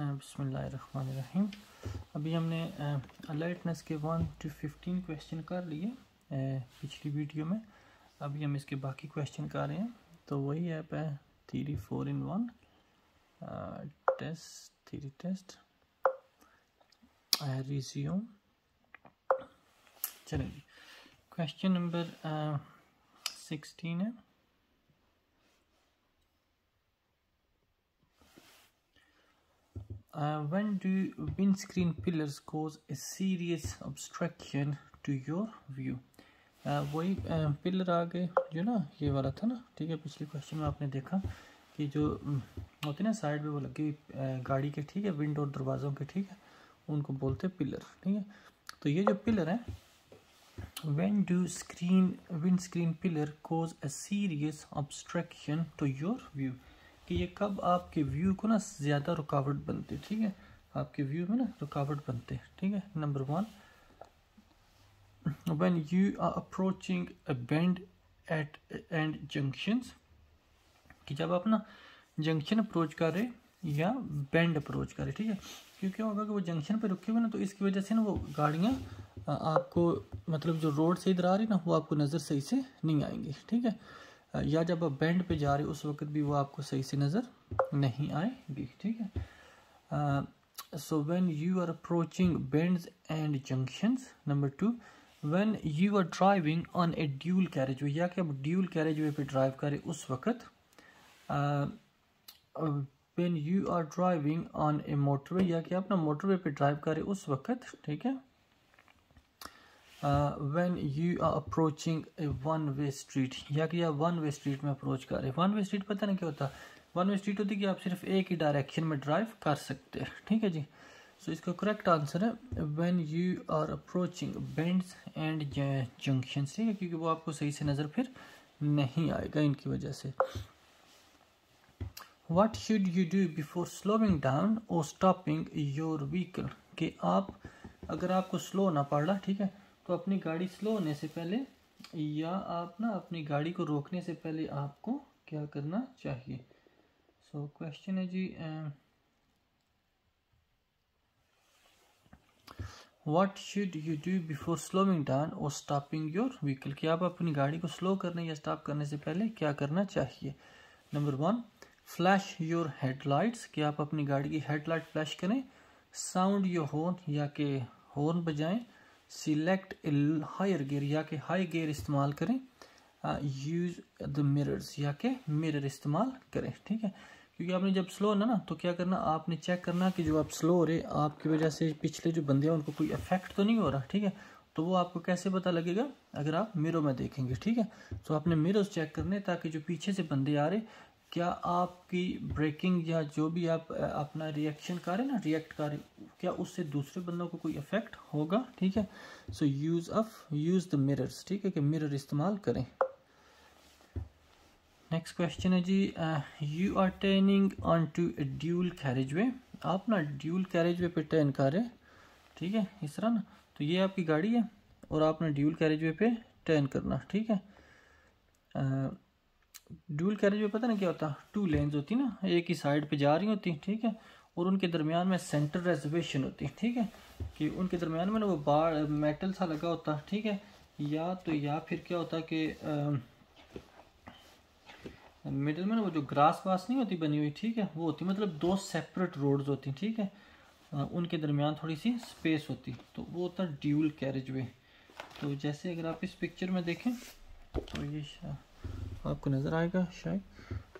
बसमीम अभी हमने अलाइटनेस के वन टू फिफ्टीन क्वेश्चन कर लिए पिछली वीडियो में अभी हम इसके बाकी क्वेश्चन कर रहे हैं तो वही ऐप है theory four in one test theory test resume चलेंगे क्वेश्चन नंबर सिक्सटीन है uh, when do windscreen pillars cause a serious obstruction to your view uh, वही पिलर आ गए जो ना ये वाला था ना ठीक है पिछले क्वेश्चन में आपने देखा कि जो um, होते ना साइड में वो लगी हुई uh, गाड़ी के ठीक है विंडो और दरवाज़ों के ठीक है उनको बोलते हैं पिलर ठीक है तो ये जो पिलर है when do screen windscreen pillar cause a serious obstruction to your view कि ये कब आपके व्यू को ना ज़्यादा रुकावट बनती है ठीक है आपके व्यू में ना रुकावट बनते हैं ठीक है number one one you are approaching a bend at and junctions कि जब आप ना जंक्शन अप्रोच रहे या बैंड अप्रोच रहे ठीक है क्योंकि होगा कि वो जंक्शन पे रुके हुए ना तो इसकी वजह से ना वो गाड़ियाँ आपको मतलब जो रोड से इधर आ रही ना वो आपको नज़र सही से नहीं आएंगी ठीक है या जब आप बैंड पे जा रहे हो उस वक्त भी वो आपको सही से नज़र नहीं आएगी ठीक है so when you are approaching bends and junctions number two when you are driving on a dual carriageway या कि आप ड्यूल कैरेज वे पर ड्राइव करें उस वक्त when you are driving on a motorway या कि आप ना मोटरवे पर ड्राइव करें उस वक्त ठीक है when you are approaching a one way street या कि आप वन वे स्ट्रीट में अप्रोच कर रहे हैं वन वे स्ट्रीट पता नहीं क्या होता वन वे स्ट्रीट होती है कि आप सिर्फ एक ही डायरेक्शन में ड्राइव कर सकते हैं ठीक है जी सो so, इसका करेक्ट आंसर है when you are approaching bends and junction ठीक है क्योंकि वो आपको सही से नज़र फिर नहीं आएगा इनकी वजह से what should you do before slowing down और स्टॉपिंग योर व्हीकल कि आप अगर आपको स्लो ना पड़ रहा ठीक है तो अपनी गाड़ी स्लो होने से पहले या आप ना अपनी गाड़ी को रोकने से पहले आपको क्या करना चाहिए सो so, क्वेश्चन है जी what should you do before slowing down और स्टॉपिंग योर व्हीकल कि आप अपनी गाड़ी को स्लो करने या स्टॉप करने से पहले क्या करना चाहिए number one flash your headlights कि आप अपनी गाड़ी की हेडलाइट फ्लैश करें साउंड योर हॉर्न या के हॉर्न बजाएं सिलेक्ट हायर गेयर या के हाई गेयर इस्तेमाल करें यूज़ द मिरर्स या के मिरर इस्तेमाल करें ठीक है क्योंकि आपने जब स्लो होना ना तो क्या करना आपने चेक करना कि जो आप स्लो हो रहे आपकी वजह से पिछले जो बंदे हैं उनको कोई इफेक्ट तो नहीं हो रहा ठीक है तो वो आपको कैसे पता लगेगा अगर आप मिररों में देखेंगे ठीक है तो आपने मिरर्स चेक करने ताकि जो पीछे से बंदे आ रहे क्या आपकी ब्रेकिंग या जो भी आप अपना रिएक्शन करें ना रिएक्ट करें क्या उससे दूसरे बंदों को कोई इफेक्ट होगा ठीक है so use of use the mirrors ठीक है कि मिरर इस्तेमाल करें नेक्स्ट क्वेश्चन है जी you are turning on to a dual carriageway आप ना ड्यूल कैरेज वे पे टर्न करें ठीक है इस तरह ना तो ये आपकी गाड़ी है और आपने ड्यूल कैरेज वे पे टर्न करना ठीक है ड्यूल कैरेज में पता ना क्या होता टू लेंस होती ना एक ही साइड पे जा रही होती ठीक है और उनके दरमियान में सेंटर रेजर्वेशन होती है ठीक है कि उनके दरमियान में ना वो बार मेटल सा लगा होता है ठीक है या तो या फिर क्या होता कि मिडल में ना वो जो ग्रास वास नहीं होती बनी हुई ठीक है वो होती मतलब दो सेपरेट रोड्स होती ठीक है आ, उनके दरमियान थोड़ी सी स्पेस होती तो वो होता ड्यूल कैरेज वे तो जैसे अगर आप इस पिक्चर में देखें तो ये आपको नज़र आएगा शायद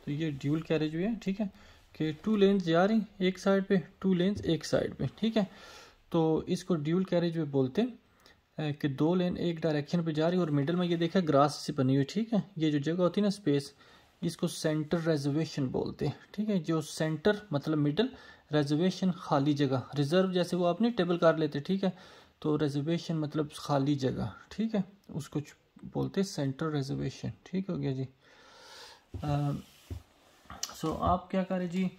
तो ये ड्यूल कैरेज हुई है ठीक है कि टू लेंस जा रही एक साइड पे टू लेंस एक साइड पे ठीक है तो इसको ड्यूल कैरेज हुए बोलते हैं कि दो लेन एक डायरेक्शन पे जा रही और मिडल में ये देखा ग्रास से बनी हुई ठीक है ये जो जगह होती है ना स्पेस इसको सेंटर रेजर्वेशन बोलते हैं ठीक है जो सेंटर मतलब मिडल रेजर्वेशन खाली जगह रिजर्व जैसे वो आपने टेबल कार लेते ठीक है तो रेजर्वेशन मतलब खाली जगह ठीक है उसको बोलते हैं सेंट्रल रिजर्वेशन ठीक हो गया जी सो uh, so आप क्या करें जी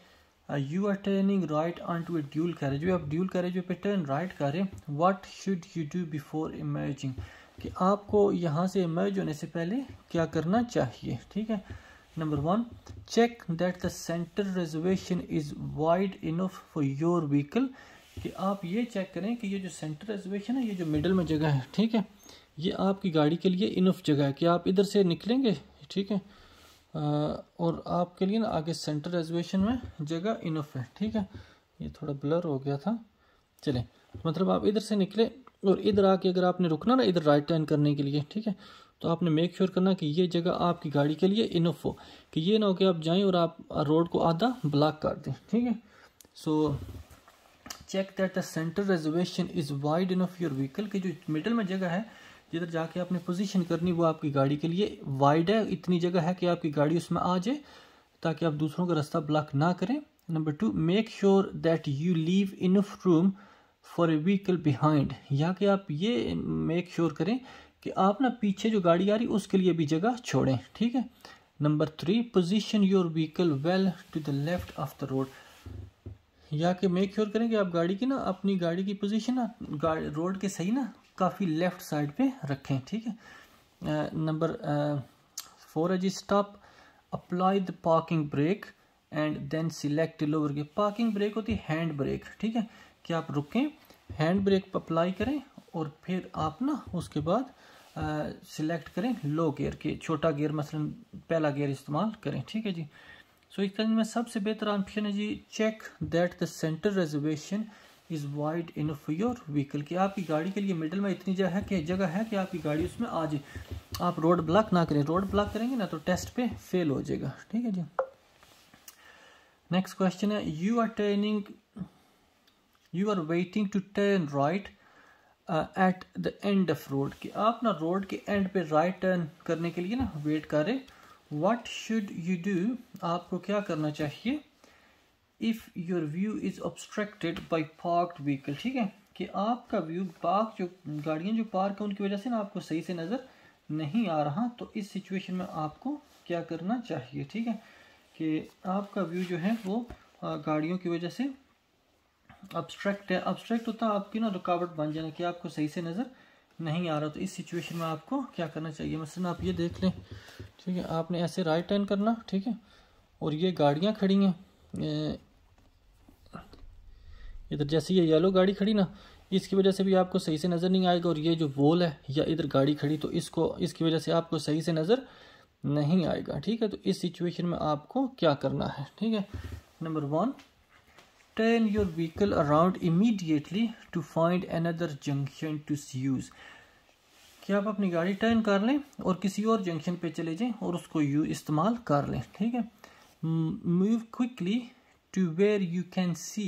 you are turning right on to a dual जो आप ड्यूल जो पे टर्न राइट करें what should you do before emerging कि आपको यहाँ से इमर्ज होने से पहले क्या करना चाहिए ठीक है number one check that the centre reservation is wide enough for your vehicle कि आप ये चेक करें कि ये जो सेंटर रिजर्वेशन है ये जो मिडल में जगह है ठीक है ये आपकी गाड़ी के लिए इनफ जगह है कि आप इधर से निकलेंगे ठीक है और आपके लिए ना आगे सेंटर रिजर्वेशन में जगह इनफ है ठीक है ये थोड़ा ब्लर हो गया था चलें मतलब आप इधर से निकले और इधर आके अगर आपने रुकना ना इधर राइट टर्न करने के लिए ठीक है तो आपने मेक श्योर करना कि ये जगह आपकी गाड़ी के लिए इनफ हो कि ये ना हो कि आप जाएं और आप रोड को आधा ब्लॉक कर दें ठीक है so check that the centre reservation is wide enough your vehicle की जो मिडल में जगह है जिधर जाके आपने पोजीशन करनी वो आपकी गाड़ी के लिए वाइड है इतनी जगह है कि आपकी गाड़ी उसमें आ जाए ताकि आप दूसरों का रास्ता ब्लॉक ना करें number two make sure that you leave enough room for a vehicle behind या कि आप ये मेक श्योर sure करें कि आप ना पीछे जो गाड़ी आ रही उसके लिए भी जगह छोड़ें ठीक है number three position your vehicle well to the left of the road या कि मेक श्योर करें कि आप गाड़ी की ना अपनी गाड़ी की पोजीशन ना रोड के सही ना काफ़ी लेफ्ट साइड पे रखें ठीक है नंबर फोर है जी stop apply the parking brake and then select lower के पार्किंग ब्रेक होती है हैंड ब्रेक ठीक है कि आप रुकें हैंड ब्रेक अप्लाई करें और फिर आप ना उसके बाद सिलेक्ट करें लो गियर के छोटा गियर मसलन पहला गियर इस्तेमाल करें ठीक है जी सो so, इस तरह में सबसे बेहतर ऑप्शन है जी check that the centre reservation is wide in for your vehicle कि आपकी गाड़ी के लिए मिडल में इतनी जगह है कि जगह है कि आपकी गाड़ी उसमें आ जाए आप रोड ब्लॉक ना करें रोड ब्लॉक करेंगे ना तो टेस्ट पे फेल हो जाएगा ठीक है जी नेक्स्ट क्वेश्चन है you are turning you are waiting to turn right at the end of road कि आप ना रोड के एंड पे राइट टर्न करने के लिए ना वेट करें वट शुड यू डू आपको क्या करना चाहिए if your view is obstructed by parked vehicle ठीक है कि आपका व्यू पार्क जो गाड़ियाँ जो पार्क है उनकी वजह से ना आपको सही से नज़र नहीं आ रहा तो इस सिचुएशन में आपको क्या करना चाहिए ठीक है कि आपका व्यू जो है वो गाड़ियों की वजह से अब्स्ट्रैक्ट है अब्स्ट्रैक्ट होता है आपकी ना रुकावट बन जाना कि आपको सही से नज़र नहीं आ रहा तो इस सिचुएशन में आपको क्या करना चाहिए मसलन आप ये देख लें ठीक है आपने ऐसे राइट टर्न करना ठीक है और ये गाड़ियाँ खड़ी हैं इधर जैसे ये येलो गाड़ी खड़ी ना इसकी वजह से भी आपको सही से नज़र नहीं आएगा और ये जो वोल है या इधर गाड़ी खड़ी तो इसको इसकी वजह से आपको सही से नज़र नहीं आएगा ठीक है तो इस सिचुएशन में आपको क्या करना है ठीक है number one turn your vehicle around immediately to find another junction to use कि आप अपनी गाड़ी टर्न कर लें और किसी और जंक्शन पे चले जाएं और उसको यू इस्तेमाल कर लें ठीक है move quickly to where you can see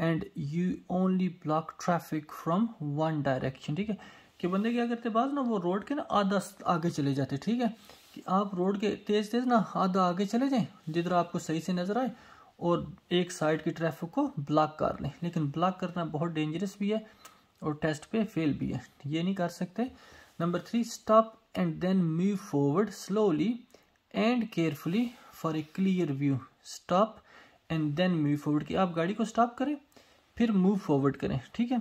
and you only block traffic from one direction ठीक है कि बंदे क्या करते बाज ना वो रोड के ना आधा आगे चले जाते ठीक है कि आप रोड के तेज़ तेज़ ना आधा आगे चले जाएं जिधर आपको सही से नज़र आए और एक साइड की ट्रैफिक को ब्लॉक कर लें लेकिन ब्लॉक करना बहुत डेंजरस भी है और टेस्ट पे फेल भी है ये नहीं कर सकते number three stop and then move forward slowly and carefully for a clear view stop and then move forward कि आप गाड़ी को स्टॉप करें फिर मूव फॉरवर्ड करें ठीक है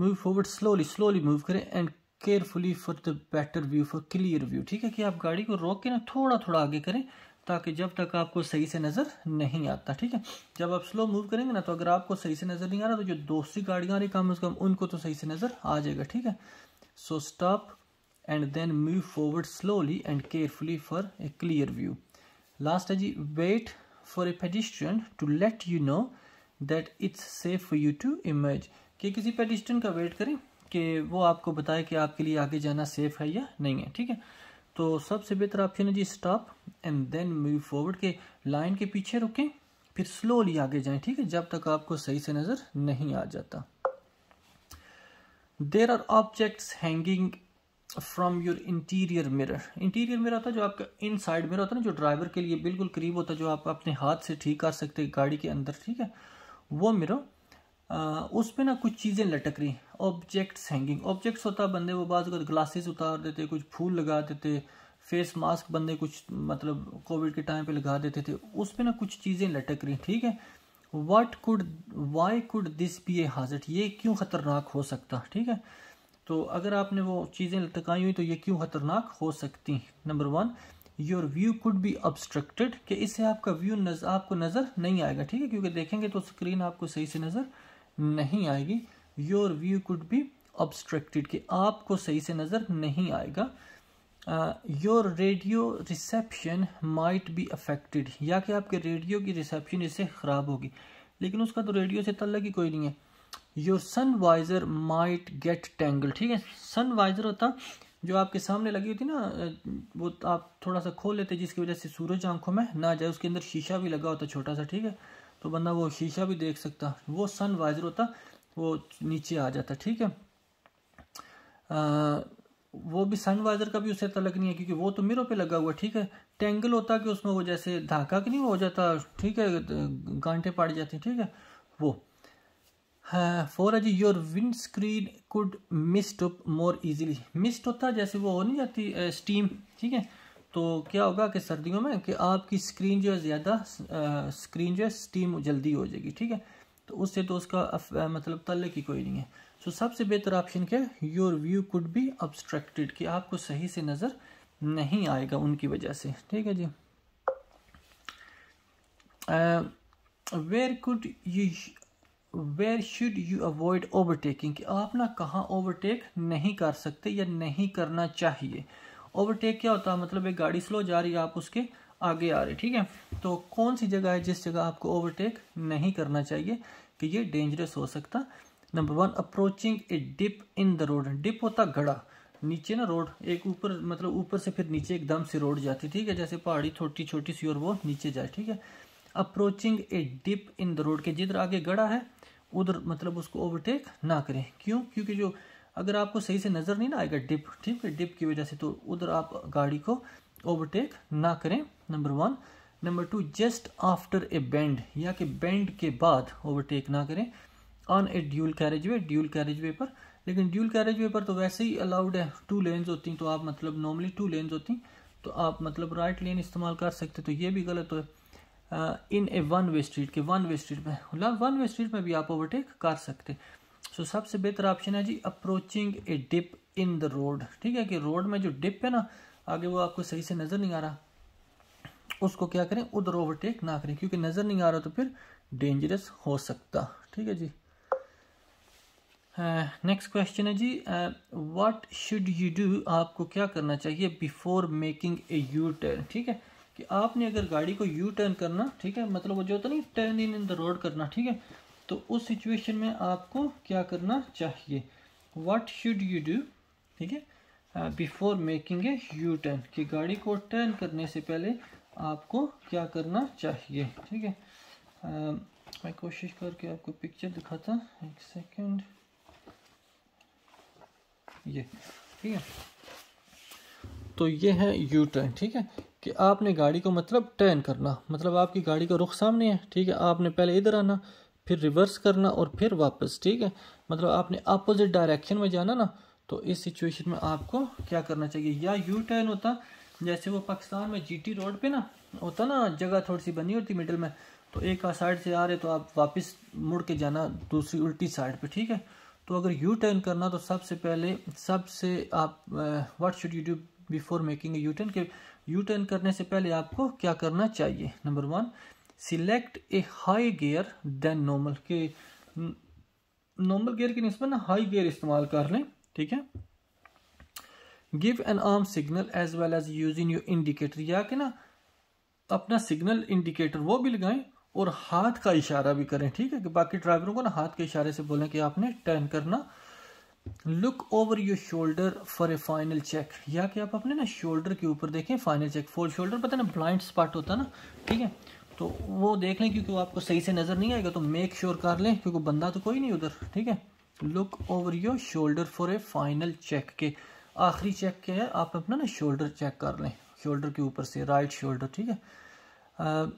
move forward slowly slowly move करें and carefully for the better view for clear view ठीक है कि आप गाड़ी को रोक के ना थोड़ा थोड़ा आगे करें ताकि जब तक आपको सही से नज़र नहीं आता ठीक है जब आप स्लो मूव करेंगे ना तो अगर आपको सही से नज़र नहीं आ रहा तो जो दूसरी गाड़ियाँ आ रही कम अज़ कम उनको तो सही से नज़र आ जाएगा ठीक है so stop and then move forward slowly and carefully for a clear view last है जी wait for a pedestrian to let you know that it's safe for you to emerge कि किसी पेडिस्ट्रियन का वेट करें कि वो आपको बताए कि आपके लिए आगे जाना सेफ है या नहीं है ठीक है तो सबसे बेहतर ऑप्शन है जी stop and then move forward के लाइन के पीछे रुकें फिर स्लोली आगे जाएं ठीक है जब तक आपको सही से नज़र नहीं आ जाता there are objects hanging from your interior mirror interior mirror होता है जो आपका इन साइड मिरर होता है ना जो ड्राइवर के लिए बिल्कुल करीब होता है जो आप अपने हाथ से ठीक कर सकते हैं गाड़ी के अंदर ठीक है वो मिरर पर ना कुछ चीज़ें लटक रही ऑब्जेक्ट्स हैंगिंग ऑब्जेक्ट्स होता है बंदे वो बाज ग्लासेस उतार देते कुछ फूल लगा देते फेस मास्क बंदे कुछ मतलब कोविड के टाइम पे लगा देते थे उस पर ना कुछ चीज़ें लटक रही ठीक है what could why could this be a hazard ये क्यों ख़तरनाक हो सकता ठीक है तो अगर आपने वो चीज़ें लटकाई हुई तो ये क्यों ख़तरनाक हो सकती हैं number one your view could be obstructed कि इससे आपका व्यू नज आपको नज़र नहीं आएगा ठीक है क्योंकि देखेंगे तो स्क्रीन आपको सही से नज़र नहीं आएगी your view could be obstructed कि आपको सही से नज़र नहीं आएगा your radio reception might be affected या कि आपके रेडियो की रिसेप्शन इससे ख़राब होगी लेकिन उसका तो रेडियो से तल्ला ही कोई नहीं है your sun visor might get tangle ठीक है सन वाइज़र होता जो आपके सामने लगी होती ना वो आप थोड़ा सा खोल लेते जिसकी वजह से सूरज आंखों में ना जाए उसके अंदर शीशा भी लगा होता छोटा सा ठीक है तो बंदा वो शीशा भी देख सकता वो सन वाइज़र होता वो नीचे आ जाता ठीक है आ, वो भी सन वाइज़र का भी उसे तलक नहीं है क्योंकि वो तो मिरों पे लगा हुआ ठीक है टेंगल होता कि उसमें वो जैसे धाका की नहीं हो जाता ठीक है गांठे पड़ जाती ठीक है वो four ji your windscreen could mist up more easily mist होता है जैसे वो हो नहीं जाती स्टीम ठीक है तो क्या होगा कि सर्दियों में कि आपकी स्क्रीन जो है ज़्यादा स्क्रीन जो है स्टीम जल्दी हो जाएगी ठीक है तो उससे तो उसका अफ, मतलब तल्ले की कोई नहीं है सो so, सबसे बेहतर ऑप्शन क्या है your view could be obstructed कि आपको सही से नज़र नहीं आएगा उनकी वजह से ठीक है जी where could you where should you avoid overtaking कि आप ना कहाँ ओवरटेक नहीं कर सकते या नहीं करना चाहिए ओवरटेक क्या होता है मतलब एक गाड़ी स्लो जा रही है आप उसके आगे आ रहे ठीक है तो कौन सी जगह है जिस जगह आपको ओवरटेक नहीं करना चाहिए कि ये डेंजरस हो सकता number one approaching a dip in the road dip होता घड़ा नीचे ना रोड एक ऊपर मतलब ऊपर से फिर नीचे एकदम से रोड जाती ठीक है जैसे पहाड़ी छोटी छोटी सी और वो नीचे जाए ठीक है approaching a dip in the road के जिधर आगे गड़ा है उधर मतलब उसको ओवरटेक ना करें क्यों क्योंकि जो अगर आपको सही से नज़र नहीं ना आएगा डिप ठीक है डिप की वजह से तो उधर आप गाड़ी को ओवरटेक ना करें number one number two just after a bend या कि बैंड के बाद ओवरटेक ना करें on a dual carriageway dual carriageway पर लेकिन ड्यूल कैरेज वे पर तो वैसे ही अलाउड है टू लेन्स होती तो आप मतलब नॉर्मली टू लेन्स होती तो आप मतलब राइट लेन इस्तेमाल कर सकते तो ये भी गलत है in a one way street के वन वे स्ट्रीट में वन वे स्ट्रीट में भी आप ओवरटेक कर सकते सो so, सबसे बेहतर ऑप्शन है जी approaching a dip in the road ठीक है कि रोड में जो डिप है ना आगे वो आपको सही से नज़र नहीं आ रहा उसको क्या करें उधर ओवरटेक ना करें क्योंकि नज़र नहीं आ रहा तो फिर डेंजरस हो सकता ठीक है जी नेक्स्ट uh, क्वेश्चन है जी व्हाट शुड यू डू आपको क्या करना चाहिए before making a U turn ठीक है कि आपने अगर गाड़ी को यू टर्न करना ठीक है मतलब वो जो होता नहीं turn in in the road करना ठीक है तो उस सिचुएशन में आपको क्या करना चाहिए वट शुड यू डू ठीक है before making a U turn कि गाड़ी को टर्न करने से पहले आपको क्या करना चाहिए ठीक है uh, मैं कोशिश करके आपको पिक्चर दिखाता एक सेकेंड ये ठीक है तो ये है यू टर्न ठीक है कि आपने गाड़ी को मतलब टर्न करना मतलब आपकी गाड़ी का रुख सामने है ठीक है आपने पहले इधर आना फिर रिवर्स करना और फिर वापस ठीक है मतलब आपने अपोजिट डायरेक्शन में जाना ना तो इस सिचुएशन में आपको क्या करना चाहिए या यू टर्न होता जैसे वो पाकिस्तान में जीटी रोड पे ना होता ना जगह थोड़ी सी बनी होती मिडल में तो एक साइड से आ रहे तो आप वापस मुड़ के जाना दूसरी उल्टी साइड पे ठीक है तो अगर यू टर्न करना तो सबसे पहले सबसे आप what should you do before making U turn के यू टर्न करने से पहले आपको क्या करना चाहिए number one select a high gear than normal के नॉर्मल गियर की नस्बत ना हाई गियर इस्तेमाल कर लें ठीक है give an arm signal as well as using your indicator या कि ना अपना सिग्नल इंडिकेटर वो भी लगाएं और हाथ का इशारा भी करें ठीक है कि बाकी ड्राइवरों को ना हाथ के इशारे से बोलें कि आपने टर्न करना look over your shoulder for a final check या कि आप अपने ना शोल्डर के ऊपर देखें फाइनल चेक फोर शोल्डर पता ना ब्लाइंड स्पॉट होता ना ठीक है तो वो देख लें क्योंकि वो आपको सही से नज़र नहीं आएगा तो मेक श्योर sure कर लें क्योंकि बंदा तो कोई नहीं उधर ठीक है look over your shoulder for a final check के आखिरी चेक क्या है आप अपना ना शोल्डर चेक कर लें शोल्डर के ऊपर से राइट शोल्डर ठीक है uh,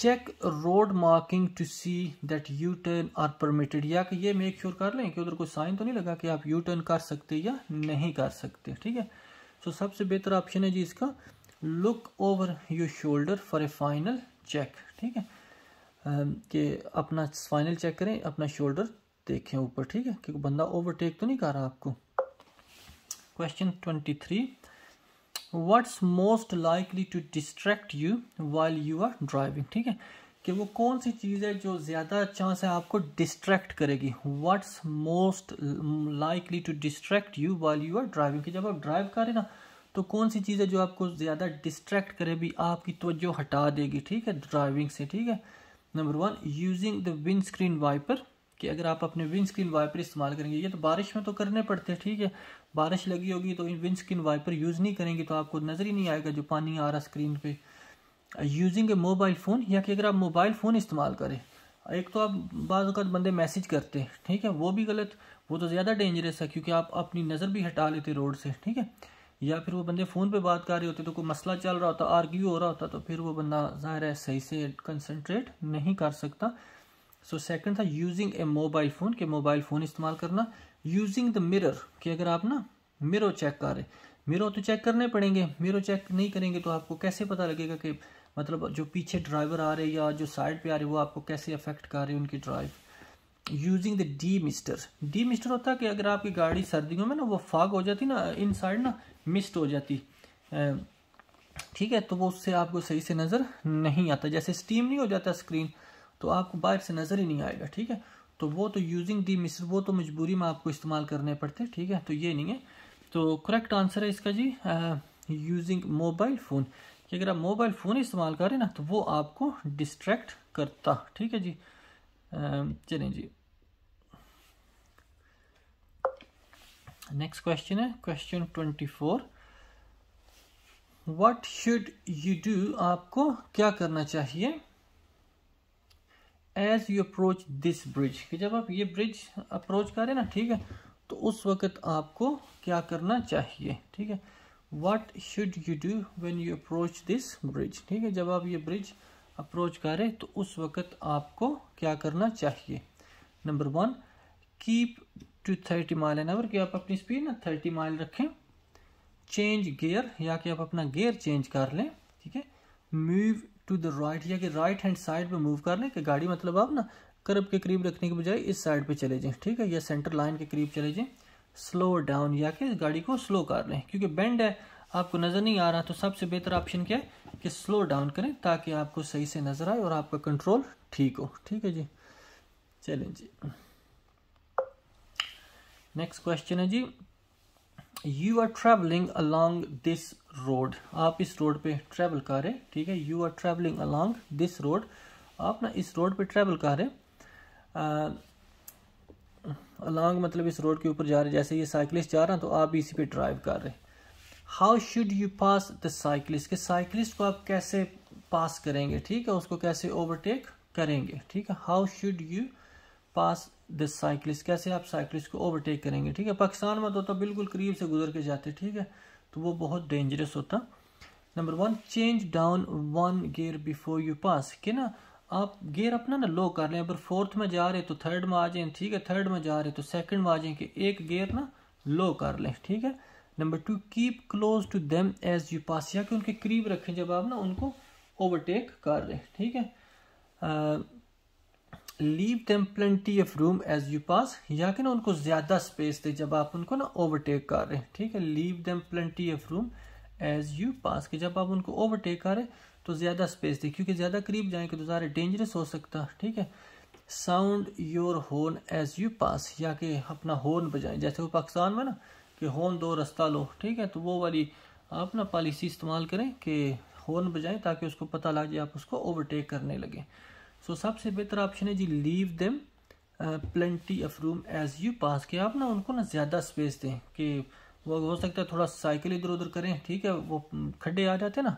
check road marking to see that U turn are permitted या कि ये मेक श्योर sure कर लें कि उधर कोई साइन तो नहीं लगा कि आप यू टर्न कर सकते या नहीं कर सकते ठीक है सो so, सबसे बेहतर ऑप्शन है जी इसका look over your shoulder for a final check ठीक है कि अपना फाइनल चेक करें अपना शोल्डर देखें ऊपर ठीक है क्योंकि बंदा ओवरटेक तो नहीं कर रहा आपको question twenty three what's most likely to distract you while you are driving ठीक है कि वो कौन सी चीज़ है जो ज़्यादा चांस है आपको डिस्ट्रैक्ट करेगी what's most likely to distract you while you are driving जब आप ड्राइव करें ना तो कौन सी चीज़ है जो आपको ज़्यादा डिस्ट्रैक्ट करेगी आपकी तोज्जो हटा देगी ठीक है ड्राइविंग से ठीक है number one using the windscreen wiper कि अगर आप अपने विंड स्क्रीन वाइपर इस्तेमाल करेंगे ये तो बारिश में तो करने पड़ते हैं ठीक है बारिश लगी होगी तो विंड स्किन वाइपर यूज़ नहीं करेंगे तो आपको नज़र ही नहीं आएगा जो पानी आ रहा स्क्रीन पे यूजिंग ए मोबाइल फ़ोन या कि अगर आप मोबाइल फ़ोन इस्तेमाल करें एक तो आप बाज़त बंदे मैसेज करते हैं ठीक है वो भी गलत वो तो ज़्यादा डेंजरस है क्योंकि आप अपनी नज़र भी हटा लेते रोड से ठीक है या फिर वो बंदे फ़ोन पे बात कर रहे होते तो कोई मसला चल रहा होता आर्ग्यू हो रहा होता तो फिर वो बंदा ज़ाहिर है सही से कंसनट्रेट नहीं कर सकता सो so, सेकंड था यूजिंग ए मोबाइल फ़ोन के मोबाइल फ़ोन इस्तेमाल करना यूजिंग द मिरर कि अगर आप ना मिरो चेक कर रहे मिरो तो चेक करने पड़ेंगे मिरो चेक नहीं करेंगे तो आपको कैसे पता लगेगा कि मतलब जो पीछे ड्राइवर आ रहे या जो साइड पे आ रहे वो आपको कैसे अफेक्ट कर रहे उनकी drive using the demister demister होता है कि अगर आपकी गाड़ी सर्दियों में ना वो फाग हो जाती ना इन साइड ना मिस्ट हो जाती ठीक है तो वो उससे आपको सही से नज़र नहीं आता जैसे स्टीम नहीं हो जाता स्क्रीन तो आपको बाहर से नज़र ही नहीं आएगा ठीक है तो वो तो यूजिंग दी मिसर वो तो मजबूरी में आपको इस्तेमाल करने पड़ते हैं ठीक है तो ये नहीं है तो करेक्ट आंसर है इसका जी यूजिंग मोबाइल फ़ोन कि अगर आप मोबाइल फ़ोन इस्तेमाल करें ना तो वो आपको डिस्ट्रैक्ट करता ठीक है जी चलें जी नेक्स्ट क्वेश्चन है question twenty four what should you do आपको क्या करना चाहिए as you approach this bridge कि जब आप ये ब्रिज अप्रोच करें ना ठीक है तो उस वक्त आपको क्या करना चाहिए ठीक है what should you do when you approach this bridge ठीक है जब आप ये ब्रिज अप्रोच करें तो उस वक्त आपको क्या करना चाहिए number one keep to thirty mile an hour कि आप अपनी स्पीड ना थर्टी माइल रखें चेंज गेयर या कि आप अपना गेयर चेंज कर लें ठीक है मूव टू द राइट या कि राइट हैंड साइड पे मूव कर लें कि गाड़ी मतलब आप ना कर्ब के करीब रखने के बजाय इस साइड पे चले जाएं ठीक है या सेंटर लाइन के करीब चले जाएं स्लो डाउन या कि गाड़ी को स्लो कर लें क्योंकि बेंड है आपको नज़र नहीं आ रहा तो सबसे बेहतर ऑप्शन क्या है कि स्लो डाउन करें ताकि आपको सही से नज़र आए और आपका कंट्रोल ठीक हो ठीक है जी चलें जी नेक्स्ट क्वेश्चन है जी you are travelling along this road आप इस रोड पे ट्रैवल कर रहे हैं ठीक है you are travelling along this road आप ना इस रोड पे ट्रैवल कर रहे अलॉन्ग मतलब इस रोड के ऊपर जा रहे जैसे ये साइकिलिस्ट जा रहा तो आप भी इसी पे ड्राइव कर रहे हैं how should you pass the cyclist के साइकिलिस्ट को आप कैसे पास करेंगे ठीक है उसको कैसे ओवरटेक करेंगे ठीक है how should you pass the cyclist कैसे आप साइकिलिस्ट को ओवरटेक करेंगे ठीक है पाकिस्तान में तो, तो बिल्कुल करीब से गुजर के जाते ठीक है तो वो बहुत डेंजरस होता number one change down one gear before you pass कि ना आप गेयर अपना ना लो कर लें अगर फोर्थ में जा रहे हैं तो थर्ड में आ जाएं ठीक है थर्ड में जा रहे हैं तो सेकंड में आ जाएं कि एक गेयर ना लो कर लें ठीक है number two keep close to them as you pass या कि उनके करीब रखें जब आप ना उनको ओवरटेक कर लें ठीक है leave them plenty of room as you pass या कि ना उनको ज़्यादा स्पेस दे जब आप उनको ना ओवरटेक कर रहे हैं ठीक है leave them plenty of room as you pass कि जब आप उनको ओवरटेक करें तो ज़्यादा स्पेस दें क्योंकि ज़्यादा करीब जाए तो ज़्यादा डेंजरस हो सकता है ठीक है sound your horn as you pass या कि अपना हॉर्न बजाएं जैसे वो पाकिस्तान में ना कि हॉर्न दो रास्ता लो ठीक है तो वो वाली आप ना पॉलिसी इस्तेमाल करें कि हॉर्न बजाएं ताकि उसको पता लग जाए आप उसको ओवरटेक करने लगें सो सबसे बेहतर ऑप्शन है जी leave them plenty of room as you pass के आप ना उनको ना ज़्यादा स्पेस दें कि वो हो सकता है थोड़ा साइकिल इधर उधर करें ठीक है वो खड्डे आ जाते हैं ना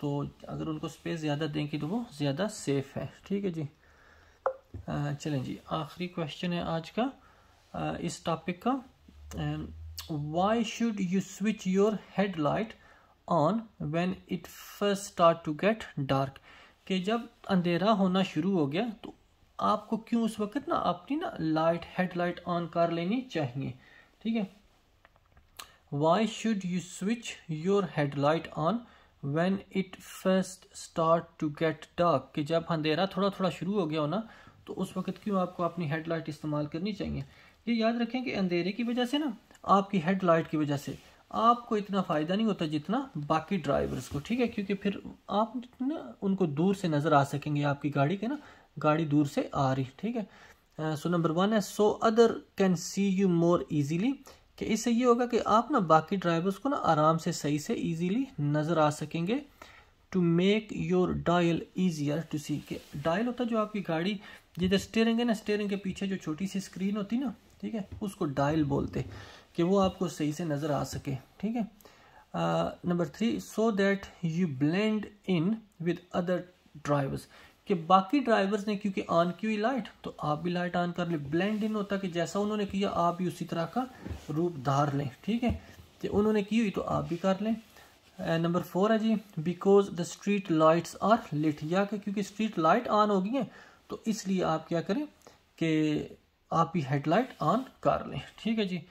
तो अगर उनको स्पेस ज़्यादा देंगे तो वो ज़्यादा सेफ़ है ठीक है जी uh, चलें जी आखिरी क्वेश्चन है आज का आ, uh, इस टॉपिक का why should you switch your headlight on when it first start to get dark कि जब अंधेरा होना शुरू हो गया तो आपको क्यों उस वक्त ना अपनी ना लाइट हेड लाइट ऑन कर लेनी चाहिए ठीक है why should you switch your headlight on when it first start to get dark कि जब अंधेरा थोड़ा थोड़ा शुरू हो गया हो ना तो उस वक्त क्यों आपको अपनी हेड लाइट इस्तेमाल करनी चाहिए ये याद रखें कि अंधेरे की वजह से ना आपकी हेड लाइट की वजह से आपको इतना फ़ायदा नहीं होता जितना बाकी ड्राइवर्स को ठीक है क्योंकि फिर आप ना उनको दूर से नज़र आ सकेंगे आपकी गाड़ी के ना गाड़ी दूर से आ रही ठीक है सो नंबर वन है so other can see you more easily कि इससे ये होगा कि आप ना बाकी ड्राइवर्स को ना आराम से सही से ईजीली नज़र आ सकेंगे to make your dial easier to see के डायल होता है जो आपकी गाड़ी जिधर स्टेयरिंग है ना स्टेयरिंग के पीछे जो छोटी सी स्क्रीन होती ना ठीक है उसको डायल बोलते कि वो आपको सही से नज़र आ सके ठीक है number three so that you blend in with other drivers कि बाकी ड्राइवर्स ने क्योंकि ऑन की हुई लाइट तो आप भी लाइट ऑन कर ले ब्लेंड इन होता कि जैसा उन्होंने किया आप भी उसी तरह का रूप धार लें ठीक है तो उन्होंने की हुई तो आप भी कर लें नंबर फोर है जी because the street lights are lit या कि क्योंकि स्ट्रीट लाइट ऑन हो गई है तो इसलिए आप क्या करें कि आप भी हेडलाइट ऑन कर लें ठीक है जी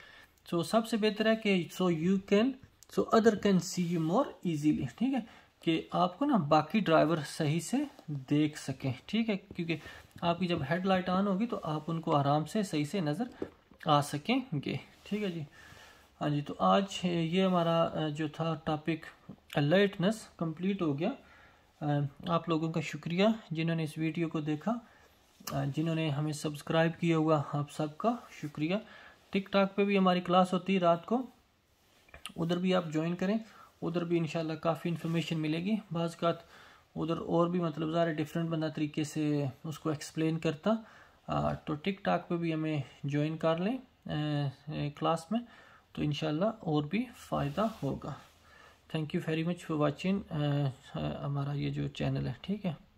सो सबसे बेहतर है कि so you can so other can see you more easily ठीक है कि आपको ना बाकी ड्राइवर सही से देख सकें ठीक है क्योंकि आपकी जब हेडलाइट ऑन होगी तो आप उनको आराम से सही से नज़र आ सकेंगे ठीक है जी हाँ जी तो आज ये हमारा जो था टॉपिक अलर्टनेस कंप्लीट हो गया आप लोगों का शुक्रिया जिन्होंने इस वीडियो को देखा जिन्होंने हमें सब्सक्राइब किया हुआ आप सबका शुक्रिया टिक टाक पे भी हमारी क्लास होती है रात को उधर भी आप ज्वाइन करें उधर भी इनशाला काफ़ी इन्फॉर्मेशन मिलेगी बाज़ का उधर और भी मतलब ज़्यादा डिफरेंट बंदा तरीके से उसको एक्सप्लेन करता आ, तो टिक टाक पे भी हमें ज्वाइन कर लें ए, ए, क्लास में तो इन और भी फ़ायदा होगा thank you very much for watching हमारा ये जो चैनल है ठीक है